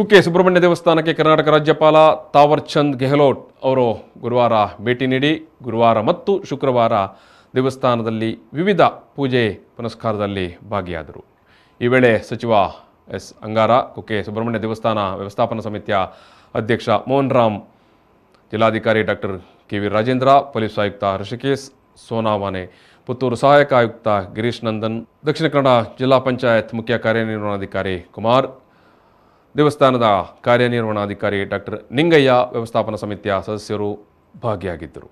ಕುಕ್ಕೆ ಸುಬ್ರಹ್ಮಣ್ಯ ದೇವಸ್ಥಾನಕ್ಕೆ ಕರ್ನಾಟಕ ರಾಜ್ಯಪಾಲ ತಾವರ್ ಚಂದ್ ಗೆಹ್ಲೋಟ್ ಅವರು ಗುರುವಾರ ಭೇಟಿ ನೀಡಿ ಗುರುವಾರ ಮತ್ತು ಶುಕ್ರವಾರ ದೇವಸ್ಥಾನದಲ್ಲಿ ವಿವಿಧ ಪೂಜೆ ಪುನಸ್ಕಾರದಲ್ಲಿ ಭಾಗಿಯಾದರು ಈ ವೇಳೆ ಸಚಿವ ಎಸ್ ಅಂಗಾರ ಕುಕ್ಕೆ ಸುಬ್ರಹ್ಮಣ್ಯ ದೇವಸ್ಥಾನ ವ್ಯವಸ್ಥಾಪನಾ ಸಮಿತಿಯ ಅಧ್ಯಕ್ಷ ಮೋಹನ್ ರಾಮ್ ಜಿಲ್ಲಾಧಿಕಾರಿ doctor K V Rajendra police ಆಯುಕ್ತ ಋಷಿಕೇಶ್ ಸೋನಾವಾನೆ ಪುತ್ತೂರು ಸಹಾಯಕ ಆಯುಕ್ತ ಗಿರೀಶ್ ನಂದನ್ ದಕ್ಷಿಣ ಕನ್ನಡ ಜಿಲ್ಲಾ ಪಂಚಾಯತ್ ಮುಖ್ಯ ಕಾರ್ಯನಿರ್ವಹಣಾಧಿಕಾರಿ ಕುಮಾರ್ ದೇವಸ್ಥಾನದ ಕಾರ್ಯನಿರ್ವಹಣಾಧಿಕಾರಿ ಡಾಕ್ಟರ್ ನಿಂಗಯ್ಯ ವ್ಯವಸ್ಥಾಪನಾ ಸಮಿತಿಯ ಸದಸ್ಯರು ಭಾಗಿಯಾಗಿದ್ದರು